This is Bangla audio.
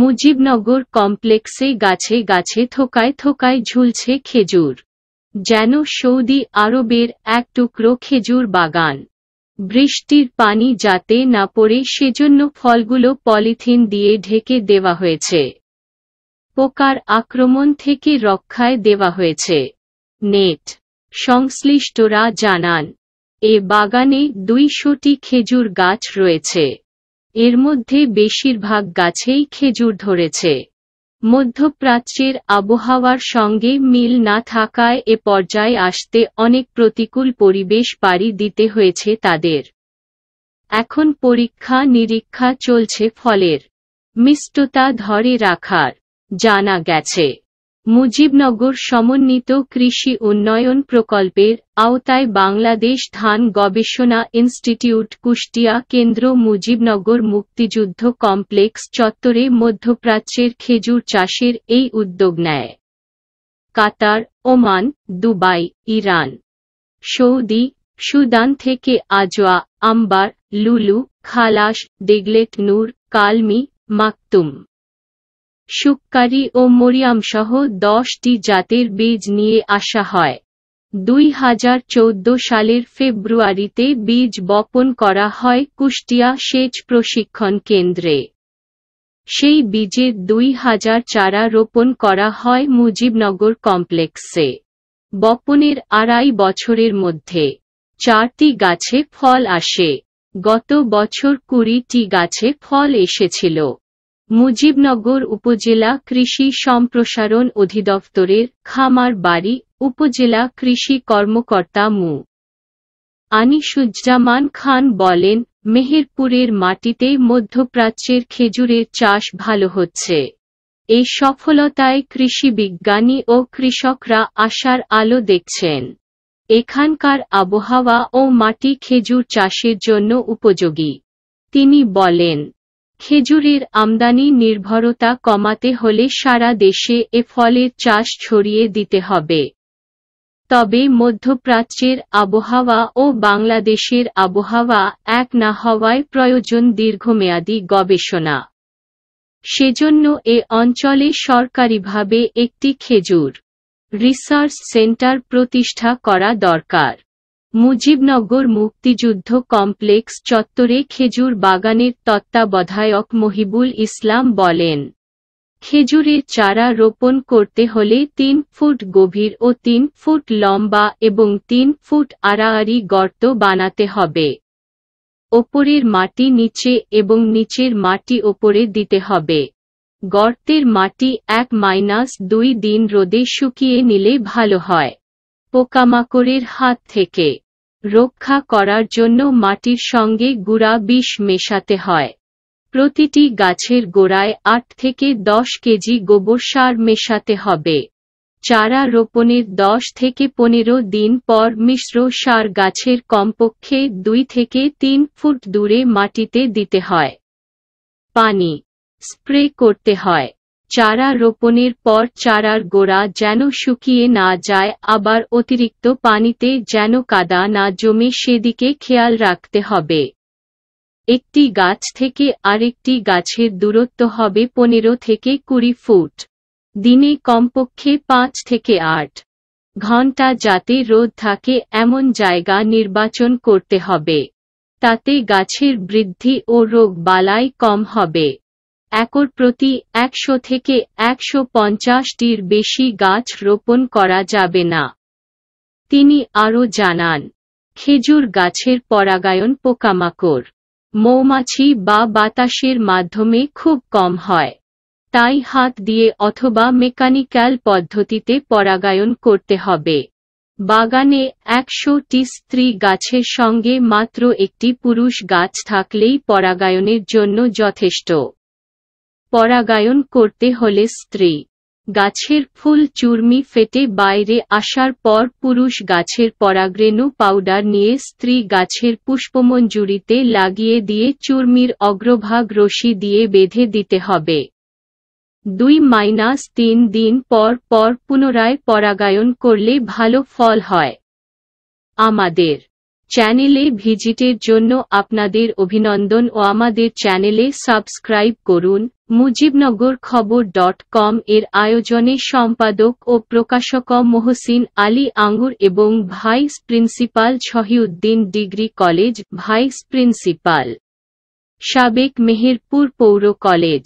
মুজিবনগর কমপ্লেক্সে গাছে গাছে থোকায় থোকায় ঝুলছে খেজুর যেন সৌদি আরবের এক টুকরো খেজুর বাগান বৃষ্টির পানি যাতে না পড়ে সেজন্য ফলগুলো পলিথিন দিয়ে ঢেকে দেওয়া হয়েছে পোকার আক্রমণ থেকে রক্ষায় দেওয়া হয়েছে নেট সংশ্লিষ্টরা জানান এ বাগানে দুইশোটি খেজুর গাছ রয়েছে এর মধ্যে বেশিরভাগ গাছেই খেজুর ধরেছে মধ্যপ্রাচ্যের আবহাওয়ার সঙ্গে মিল না থাকায় এ পর্যায়ে আসতে অনেক প্রতিকূল পরিবেশ পাড়ি দিতে হয়েছে তাদের এখন পরীক্ষা নিরীক্ষা চলছে ফলের মিষ্টতা ধরে রাখার জানা গেছে মুজিবনগর সমন্বিত কৃষি উন্নয়ন প্রকল্পের আওতায় বাংলাদেশ ধান গবেষণা ইনস্টিটিউট কুষ্টিয়া কেন্দ্র মুজিবনগর মুক্তিযুদ্ধ কমপ্লেক্স চত্বরে মধ্যপ্রাচ্যের খেজুর চাষের এই উদ্যোগ নেয় Qatar Oman Dubai Iran Saudi Sudan থেকে আজোয়া আম্বার লুলু খালাস দেগলেট নূর কালমি মাকতুম সুক্কারি ও মরিয়ামসহ দশটি জাতের বীজ নিয়ে আসা হয় দুই হাজার চৌদ্দ সালের ফেব্রুয়ারিতে বীজ বপন করা হয় কুষ্টিয়া সেচ প্রশিক্ষণ কেন্দ্রে সেই বীজে দুই হাজার চারা রোপণ করা হয় মুজিবনগর কমপ্লেক্সে বপনের আড়াই বছরের মধ্যে চারটি গাছে ফল আসে গত বছর কুড়িটি গাছে ফল এসেছিল মুজিবনগর উপজেলা কৃষি সম্প্রসারণ অধিদপ্তরের খামার বাড়ি উপজেলা কৃষি কর্মকর্তা মু আনিসুজ্জামান খান বলেন মেহেরপুরের মাটিতে মধ্যপ্রাচ্যের খেজুরের চাষ ভালো হচ্ছে এই সফলতায় কৃষি বিজ্ঞানী ও কৃষকরা আশার আলো দেখছেন এখানকার আবহাওয়া ও মাটি খেজুর চাষের জন্য উপযোগী তিনি বলেন খেজুরের আমদানি নির্ভরতা কমাতে হলে সারা দেশে এ ফলের চাষ ছড়িয়ে দিতে হবে তবে মধ্যপ্রাচ্যের আবহাওয়া ও বাংলাদেশের আবহাওয়া এক না হওয়ায় প্রয়োজন দীর্ঘমেয়াদী গবেষণা সেজন্য এ অঞ্চলে সরকারিভাবে একটি খেজুর রিসার্চ সেন্টার প্রতিষ্ঠা করা দরকার মুজিবনগর মুক্তিযুদ্ধ কমপ্লেক্স চত্বরে খেজুর বাগানের তত্ত্বাবধায়ক মহিবুল ইসলাম বলেন খেজুরের চারা রোপণ করতে হলে তিন ফুট গভীর ও তিন ফুট লম্বা এবং তিন ফুট আড়াআড়ি গর্ত বানাতে হবে ওপরের মাটি নিচে এবং নিচের মাটি ওপরে দিতে হবে গর্তের মাটি এক মাইনাস দুই দিন রোদে শুকিয়ে নিলে ভালো হয় পোকামাকড়ের হাত থেকে রক্ষা করার জন্য মাটির সঙ্গে গুঁড়া বিষ মেশাতে হয় প্রতিটি গাছের গোড়ায় আট থেকে দশ কেজি গোবর সার মেশাতে হবে চারা রোপণের দশ থেকে পনেরো দিন পর মিশ্র সার গাছের কমপক্ষে দুই থেকে তিন ফুট দূরে মাটিতে দিতে হয় পানি স্প্রে করতে হয় চারা রোপণের পর চারার গোড়া যেন শুকিয়ে না যায় আবার অতিরিক্ত পানিতে যেন কাদা না জমে সেদিকে খেয়াল রাখতে হবে একটি গাছ থেকে আরেকটি গাছের দূরত্ব হবে পনেরো থেকে কুড়ি ফুট দিনে কমপক্ষে পাঁচ থেকে আট ঘন্টা যাতে রোদ থাকে এমন জায়গা নির্বাচন করতে হবে তাতে গাছের বৃদ্ধি ও রোগ বালাই কম হবে একর প্রতি একশো থেকে একশো পঞ্চাশটির বেশি গাছ রোপণ করা যাবে না তিনি আরও জানান খেজুর গাছের পরাগায়ন পোকামাকড় মৌমাছি বা বাতাসের মাধ্যমে খুব কম হয় তাই হাত দিয়ে অথবা মেকানিক্যাল পদ্ধতিতে পরাগায়ন করতে হবে বাগানে একশোটি স্ত্রী গাছের সঙ্গে মাত্র একটি পুরুষ গাছ থাকলেই পরাগায়নের জন্য যথেষ্ট পরাগায়ন করতে হলে স্ত্রী গাছের ফুল চুরমি ফেটে বাইরে আসার পর পুরুষ গাছের পরাগ্রেণু পাউডার নিয়ে স্ত্রী গাছের পুষ্পমঞ্জুরিতে লাগিয়ে দিয়ে চুরমির অগ্রভাগ রশি দিয়ে বেঁধে দিতে হবে দুই মাইনাস তিন দিন পর পর পুনরায় পরাগায়ন করলে ভালো ফল হয় আমাদের চ্যানেলে ভিজিটের জন্য আপনাদের অভিনন্দন ও আমাদের চ্যানেলে সাবস্ক্রাইব করুন মুজিবনগর খবর ডট কম এর আয়োজনে সম্পাদক ও প্রকাশক মোহসিন আলী আঙ্গুর এবং vice principal Shahiuddin degree college vice principal সাবেক মেহেরপুর পৌর কলেজ